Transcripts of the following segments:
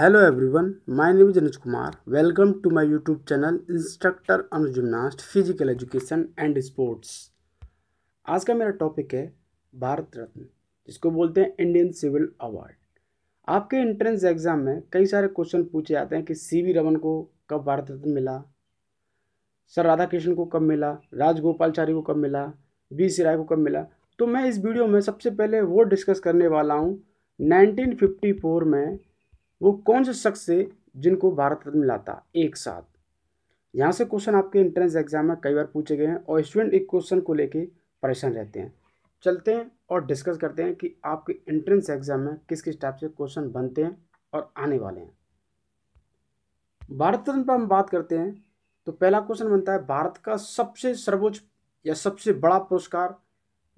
hello everyone my name is Anuj Kumar welcome to my YouTube channel instructor Anuj gymnast physical education and sports आज का मेरा topic है भारत रत्न जिसको बोलते हैं इंडियन सिविल अवार्ड आपके एंट्रेंस एग्ज़ाम में कई सारे क्वेश्चन पूछे जाते हैं कि सी वी रमन को कब भारत रत्न मिला सर राधा कृष्ण को कब मिला राजगोपालचारी को कब मिला बी सी राय को कब मिला तो मैं इस वीडियो में सबसे पहले वो डिस्कस करने वाला हूँ 1954 में वो कौन से शख्स थे जिनको भारत रत्न मिला था एक साथ यहाँ से क्वेश्चन आपके एंट्रेंस एग्जाम में कई बार पूछे गए हैं और स्टूडेंट एक क्वेश्चन को लेके परेशान रहते हैं चलते हैं और डिस्कस करते हैं कि आपके एंट्रेंस एग्जाम में किस किस टाइप से क्वेश्चन बनते हैं और आने वाले हैं भारत रत्न पर हम बात करते हैं तो पहला क्वेश्चन बनता है भारत का सबसे सर्वोच्च या सबसे बड़ा पुरस्कार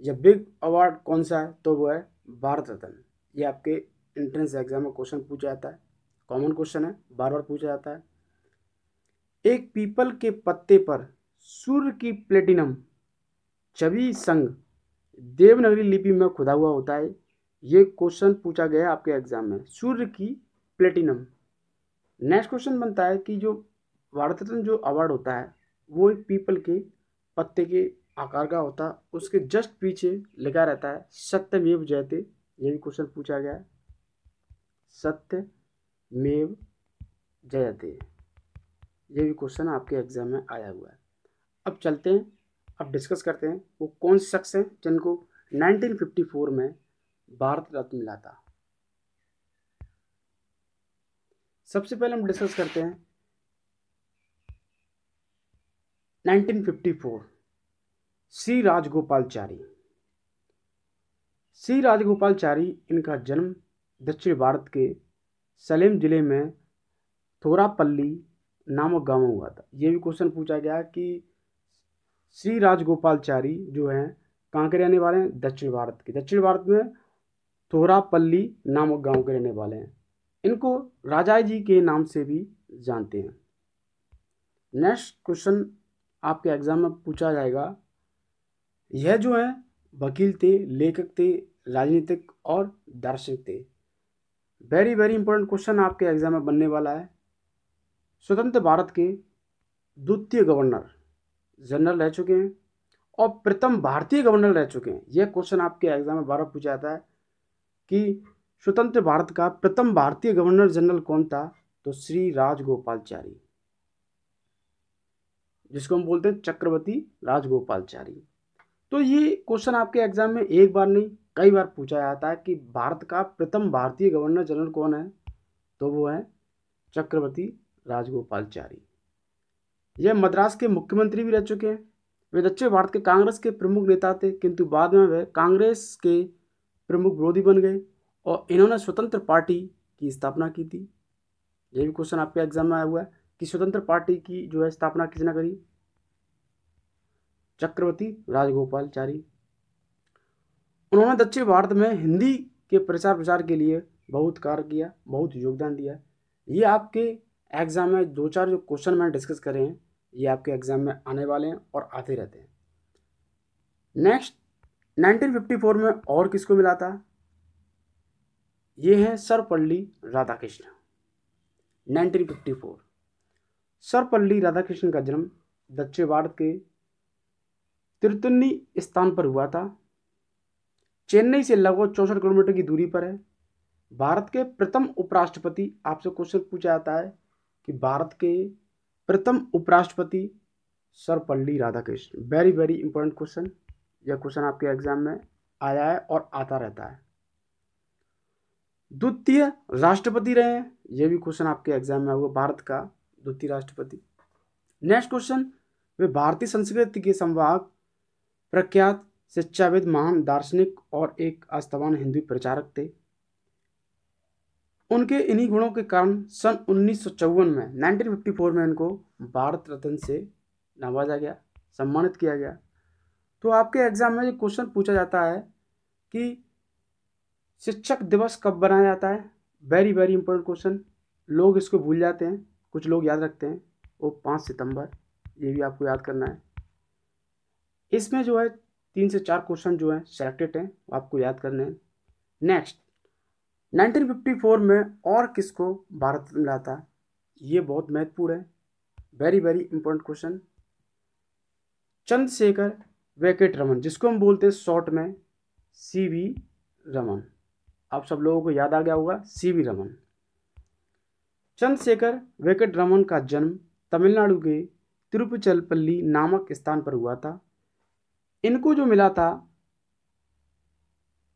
या बिग अवार्ड कौन सा है तो वो है भारत रत्न ये आपके एंट्रेंस एग्जाम में क्वेश्चन पूछा जाता है कॉमन क्वेश्चन है बार बार पूछा जाता है एक पीपल के पत्ते पर सूर्य की प्लेटिनम छवि संग देवनगरी लिपि में खुदा हुआ होता है ये क्वेश्चन पूछा गया आपके एग्जाम में सूर्य की प्लेटिनम नेक्स्ट क्वेश्चन बनता है कि जो भारत रत्न जो अवार्ड होता है वो एक पीपल के पत्ते के आकार का होता है उसके जस्ट पीछे लगा रहता है सत्यमेव जयते ये भी क्वेश्चन पूछा गया है मेव जयते ये भी क्वेश्चन आपके एग्जाम में आया हुआ है अब चलते हैं अब डिस्कस करते हैं वो कौन से शख्स हैं जिनको 1954 में भारत रत्न मिला था सबसे पहले हम डिस्कस करते हैं 1954 सी राजगोपालचारी सी राजगोपालचारी इनका जन्म दक्षिण भारत के सलेम ज़िले में थोरापल्ली नामक गांव में हुआ था ये भी क्वेश्चन पूछा गया कि श्री राजगोपालचारी जो हैं कहाँ के रहने वाले हैं दक्षिण भारत के दक्षिण भारत में थोरापल्ली नामक गांव के रहने वाले हैं इनको राजा जी के नाम से भी जानते हैं नेक्स्ट क्वेश्चन आपके एग्ज़ाम में पूछा जाएगा यह जो है वकील थे लेखक थे राजनीतिक और दार्शनिक थे वेरी वेरी इंपॉर्टेंट क्वेश्चन आपके एग्जाम में बनने वाला है स्वतंत्र भारत के द्वितीय गवर्नर जनरल रह चुके हैं और प्रथम भारतीय गवर्नर रह चुके हैं यह क्वेश्चन आपके एग्जाम में बारह पूछा जाता है कि स्वतंत्र भारत का प्रथम भारतीय गवर्नर जनरल कौन था तो श्री राजगोपालचारी जिसको हम बोलते हैं चक्रवर्ती राजगोपालचारी तो ये क्वेश्चन आपके एग्जाम में एक बार नहीं कई बार पूछा जाता है कि भारत का प्रथम भारतीय गवर्नर जनरल कौन है तो वो है चक्रवर्ती राजगोपालचारी यह मद्रास के मुख्यमंत्री भी रह चुके हैं वे दक्षिण भारत के कांग्रेस के प्रमुख नेता थे किंतु बाद में वे कांग्रेस के प्रमुख विरोधी बन गए और इन्होंने स्वतंत्र पार्टी की स्थापना की थी ये भी क्वेश्चन आपके एग्जाम में आया हुआ है कि स्वतंत्र पार्टी की जो है स्थापना किसने करी चक्रवर्ती राजगोपालचारी उन्होंने दक्षिण भारत में हिंदी के प्रचार प्रसार के लिए बहुत कार्य किया बहुत योगदान दिया ये आपके एग्ज़ाम में दो चार जो क्वेश्चन मैंने डिस्कस करे हैं ये आपके एग्ज़ाम में आने वाले हैं और आते रहते हैं नेक्स्ट 1954 में और किसको मिला था ये हैं सरपल्ली राधाकृष्ण 1954 सरपल्ली राधाकृष्ण का जन्म दक्षिण भारत के तिरतुन्नी स्थान पर हुआ था चेन्नई से लगभग चौसठ किलोमीटर की दूरी पर है भारत के प्रथम उपराष्ट्रपति आपसे क्वेश्चन पूछा जाता है कि भारत के प्रथम उपराष्ट्रपति Sarvepalli Radhakrishna very very important question यह क्वेश्चन आपके एग्जाम में आया है और आता रहता है द्वितीय राष्ट्रपति रहे हैं यह भी क्वेश्चन आपके एग्जाम में होगा भारत का द्वितीय राष्ट्रपति नेक्स्ट क्वेश्चन वे भारतीय संस्कृति के संवाद प्रख्यात शिक्षाविद महान दार्शनिक और एक आस्थावान हिंदू प्रचारक थे उनके इन्हीं गुणों के कारण सन उन्नीस में नाइनटीन फिफ्टी फोर में इनको भारत रत्न से नवाजा गया सम्मानित किया गया तो आपके एग्ज़ाम में ये क्वेश्चन पूछा जाता है कि शिक्षक दिवस कब बनाया जाता है वेरी वेरी इंपॉर्टेंट क्वेश्चन लोग इसको भूल जाते हैं कुछ लोग याद रखते हैं वो पाँच सितंबर ये भी आपको याद करना है इसमें जो है तीन से चार क्वेश्चन जो हैं सेलेक्टेड हैं आपको याद करने हैं नेक्स्ट 1954 में और किसको भारत मिला था ये बहुत महत्वपूर्ण है very very important question Chandrasekhar Venkata Raman जिसको हम बोलते हैं शॉर्ट में सी वी रमन आप सब लोगों को याद आ गया होगा सी वी रमन चंद्रशेखर वेंकट रमन का जन्म तमिलनाडु के तिरुपचलपल्ली नामक स्थान पर हुआ था इनको जो मिला था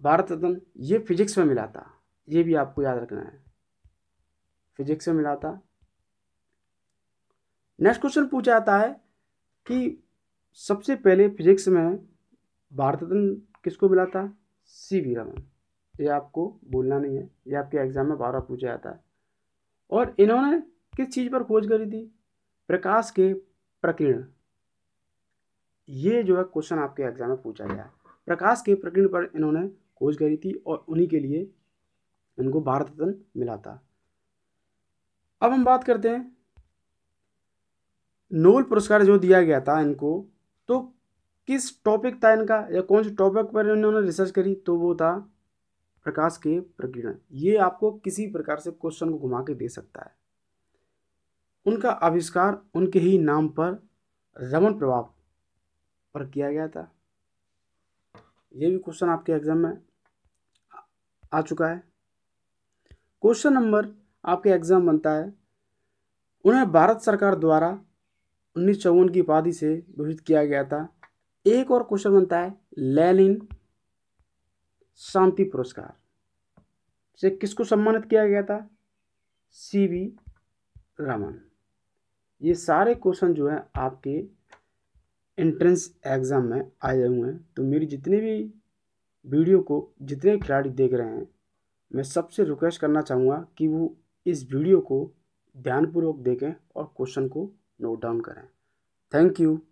भारत रत्न ये फिजिक्स में मिला था ये भी आपको याद रखना है फिजिक्स में मिला था नेक्स्ट क्वेश्चन पूछा जाता है कि सबसे पहले फिजिक्स में भारत रत्न किसको मिला था सी वी रमन ये आपको बोलना नहीं है ये आपके एग्जाम में बारह पूछा जाता है और इन्होंने किस चीज़ पर खोज करी थी प्रकाश के प्रकीर्ण ये जो है क्वेश्चन आपके एग्जाम में पूछा गया प्रकाश के प्रकरण पर इन्होंने खोज करी थी और उन्हीं के लिए इनको भारत रत्न मिला था अब हम बात करते हैं नोबल पुरस्कार जो दिया गया था इनको तो किस टॉपिक था इनका या कौन से टॉपिक पर इन्होंने रिसर्च करी तो वो था प्रकाश के प्रकीर्ण ये आपको किसी प्रकार से क्वेश्चन को घुमा के दे सकता है उनका आविष्कार उनके ही नाम पर रमन प्रभाव पर किया गया था ये भी क्वेश्चन आपके एग्जाम में आ चुका है क्वेश्चन नंबर आपके एग्जाम बनता है उन्हें भारत सरकार द्वारा उन्नीस चौवन की उपाधि से घोषित किया गया था एक और क्वेश्चन बनता है लेनिन शांति पुरस्कार से किसको सम्मानित किया गया था सी वी रमन ये सारे क्वेश्चन जो है आपके एंट्रेंस एग्ज़ाम में आए हुए हैं तो मेरी जितनी भी वीडियो को जितने खिलाड़ी देख रहे हैं मैं सबसे रिक्वेस्ट करना चाहूँगा कि वो इस वीडियो को ध्यानपूर्वक देखें और क्वेश्चन को नोट डाउन करें थैंक यू